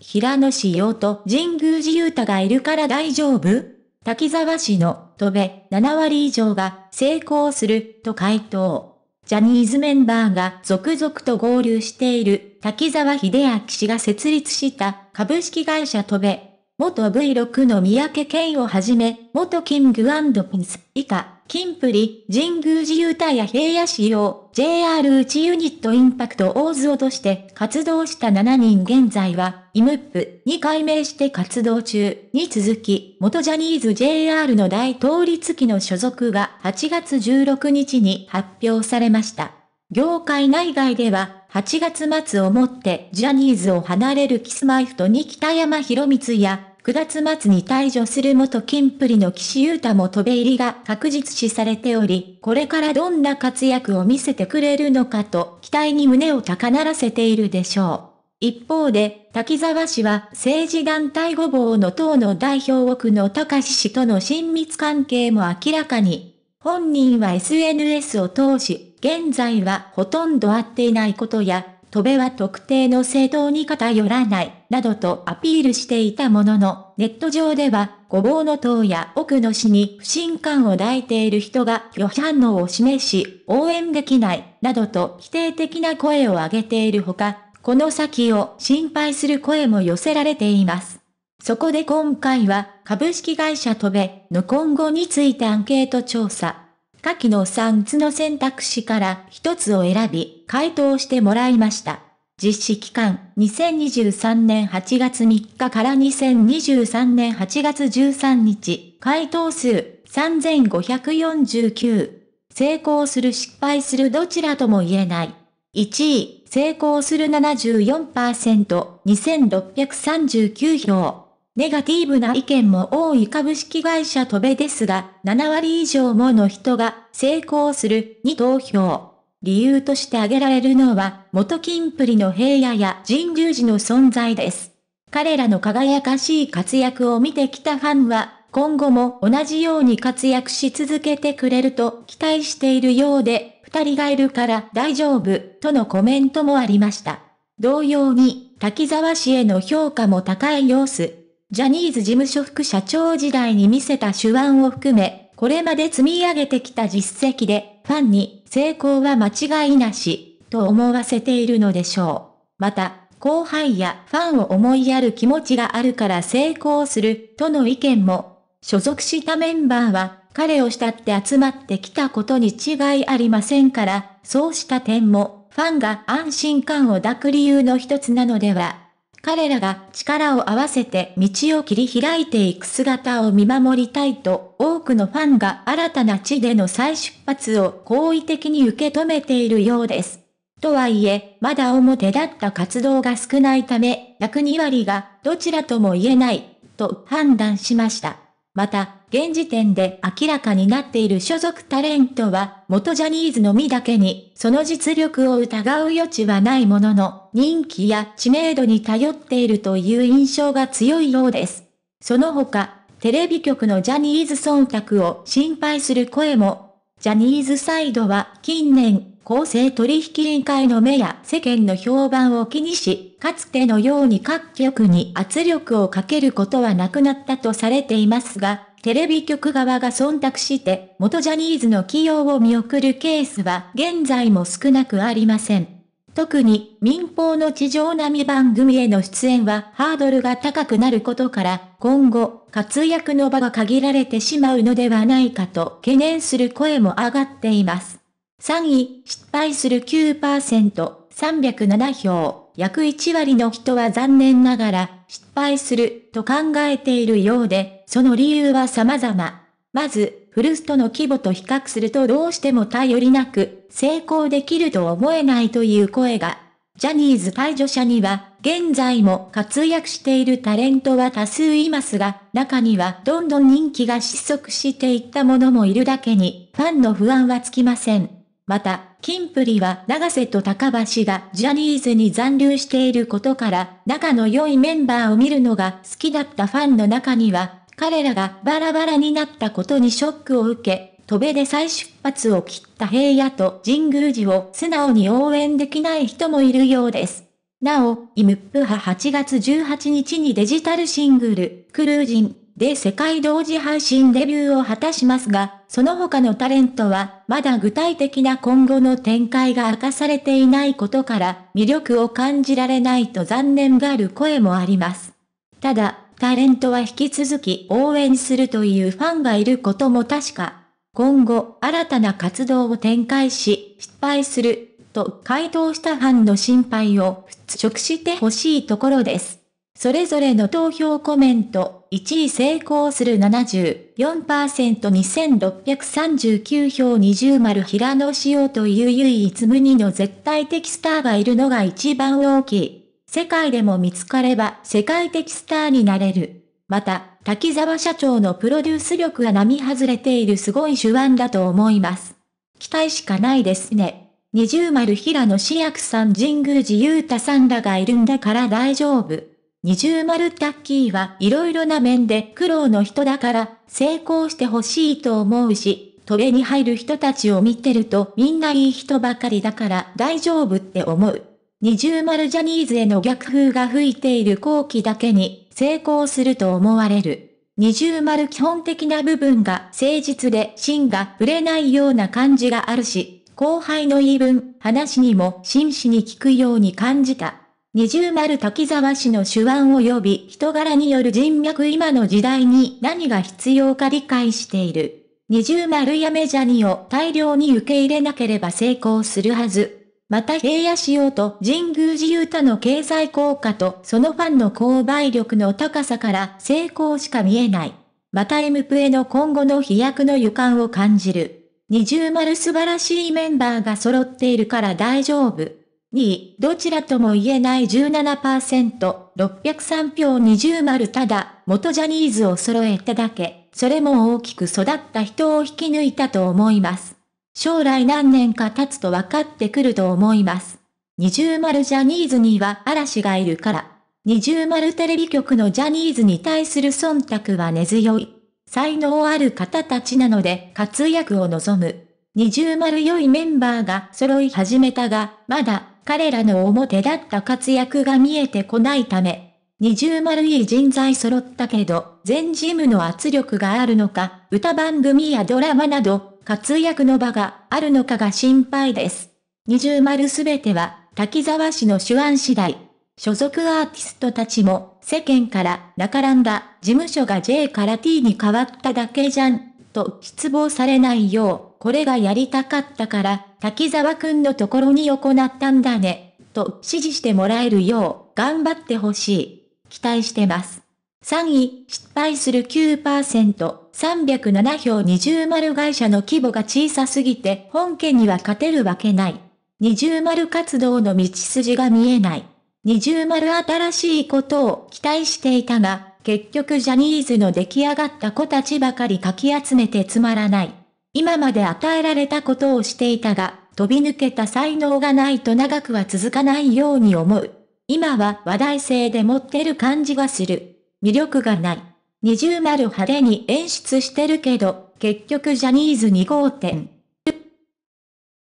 平野紫耀と神宮寺勇太がいるから大丈夫滝沢氏の戸部7割以上が成功すると回答。ジャニーズメンバーが続々と合流している滝沢秀明氏が設立した株式会社戸部。元 V6 の三宅健をはじめ、元キングピンス以下、キンプリ、神宮寺勇太や平野氏耀、j r 内ユニットインパクトオーズをとして活動した7人現在は、イムップに改名して活動中に続き、元ジャニーズ JR の大統立期の所属が8月16日に発表されました。業界内外では、8月末をもってジャニーズを離れるキスマイフトに北山博光や、9月末に退場する元金プリの岸優太も飛べ入りが確実視されており、これからどんな活躍を見せてくれるのかと期待に胸を高鳴らせているでしょう。一方で、滝沢氏は政治団体ごぼうの党の代表奥野隆氏との親密関係も明らかに。本人は SNS を通し、現在はほとんど会っていないことや、戸部は特定の政党に偏らない、などとアピールしていたものの、ネット上では、ごぼうの党や奥野氏に不信感を抱いている人が拒否反応を示し、応援できない、などと否定的な声を上げているほか、この先を心配する声も寄せられています。そこで今回は、株式会社戸部の今後についてアンケート調査。下記の3つの選択肢から1つを選び、回答してもらいました。実施期間、2023年8月3日から2023年8月13日、回答数3549。成功する失敗するどちらとも言えない。1位、成功する74%、2639票。ネガティブな意見も多い株式会社トベですが、7割以上もの人が成功するに投票。理由として挙げられるのは、元金プリの平野や神宮寺の存在です。彼らの輝かしい活躍を見てきたファンは、今後も同じように活躍し続けてくれると期待しているようで、二人がいるから大丈夫、とのコメントもありました。同様に、滝沢氏への評価も高い様子。ジャニーズ事務所副社長時代に見せた手腕を含め、これまで積み上げてきた実績で、ファンに成功は間違いなし、と思わせているのでしょう。また、後輩やファンを思いやる気持ちがあるから成功する、との意見も、所属したメンバーは、彼を慕って集まってきたことに違いありませんから、そうした点も、ファンが安心感を抱く理由の一つなのでは彼らが力を合わせて道を切り開いていく姿を見守りたいと、多くのファンが新たな地での再出発を好意的に受け止めているようです。とはいえ、まだ表だった活動が少ないため、約2割がどちらとも言えない、と判断しました。また、現時点で明らかになっている所属タレントは、元ジャニーズのみだけに、その実力を疑う余地はないものの、人気や知名度に頼っているという印象が強いようです。その他、テレビ局のジャニーズ忖度を心配する声も、ジャニーズサイドは近年、公正取引委員会の目や世間の評判を気にし、かつてのように各局に圧力をかけることはなくなったとされていますが、テレビ局側が忖度して、元ジャニーズの起用を見送るケースは現在も少なくありません。特に民放の地上波番組への出演はハードルが高くなることから、今後活躍の場が限られてしまうのではないかと懸念する声も上がっています。3位、失敗する9%、307票、約1割の人は残念ながら失敗すると考えているようで、その理由は様々。まず、フルストの規模と比較するとどうしても頼りなく、成功できると思えないという声が。ジャニーズ解除者には、現在も活躍しているタレントは多数いますが、中にはどんどん人気が失速していったものもいるだけに、ファンの不安はつきません。また、キンプリは長瀬と高橋がジャニーズに残留していることから、仲の良いメンバーを見るのが好きだったファンの中には、彼らがバラバラになったことにショックを受け、戸辺で再出発を切った平野と神宮寺を素直に応援できない人もいるようです。なお、イムップ派8月18日にデジタルシングル、クルージンで世界同時配信デビューを果たしますが、その他のタレントは、まだ具体的な今後の展開が明かされていないことから、魅力を感じられないと残念がある声もあります。ただ、タレントは引き続き応援するというファンがいることも確か。今後、新たな活動を展開し、失敗する、と回答したファンの心配を払拭してほしいところです。それぞれの投票コメント、1位成功する7 4%2639 票20丸平野仕様という唯一無二の絶対的スターがいるのが一番大きい。世界でも見つかれば世界的スターになれる。また、滝沢社長のプロデュース力は並外れているすごい手腕だと思います。期待しかないですね。二重丸平野志薬さん神宮寺勇太さんらがいるんだから大丈夫。二重丸タッキーはいろいろな面で苦労の人だから、成功してほしいと思うし、トゲに入る人たちを見てるとみんないい人ばかりだから大丈夫って思う。二重丸ジャニーズへの逆風が吹いている後期だけに成功すると思われる。二重丸基本的な部分が誠実で芯がぶれないような感じがあるし、後輩の言い分、話にも真摯に聞くように感じた。二重丸滝沢氏の手腕及び人柄による人脈今の時代に何が必要か理解している。二重丸やメジャニを大量に受け入れなければ成功するはず。また平野仕様と神宮寺うたの経済効果とそのファンの購買力の高さから成功しか見えない。また M プエの今後の飛躍の予感を感じる。二重丸素晴らしいメンバーが揃っているから大丈夫。2位、どちらとも言えない17%、603票20丸ただ、元ジャニーズを揃えただけ、それも大きく育った人を引き抜いたと思います。将来何年か経つと分かってくると思います。20丸ジャニーズには嵐がいるから。20丸テレビ局のジャニーズに対する忖度は根強い。才能ある方たちなので活躍を望む。20丸良いメンバーが揃い始めたが、まだ彼らの表だった活躍が見えてこないため、二重丸い人材揃ったけど、全ジムの圧力があるのか、歌番組やドラマなど、活躍の場があるのかが心配です。二重丸すべては、滝沢氏の手腕次第。所属アーティストたちも、世間から、なからんだ、事務所が J から T に変わっただけじゃん、と失望されないよう、これがやりたかったから、滝沢くんのところに行ったんだね、と指示してもらえるよう、頑張ってほしい。期待してます。3位、失敗する9%、307票20丸会社の規模が小さすぎて本家には勝てるわけない。20丸活動の道筋が見えない。20丸新しいことを期待していたが、結局ジャニーズの出来上がった子たちばかりかき集めてつまらない。今まで与えられたことをしていたが、飛び抜けた才能がないと長くは続かないように思う。今は話題性で持ってる感じがする。魅力がない。二重丸派手に演出してるけど、結局ジャニーズ2号店。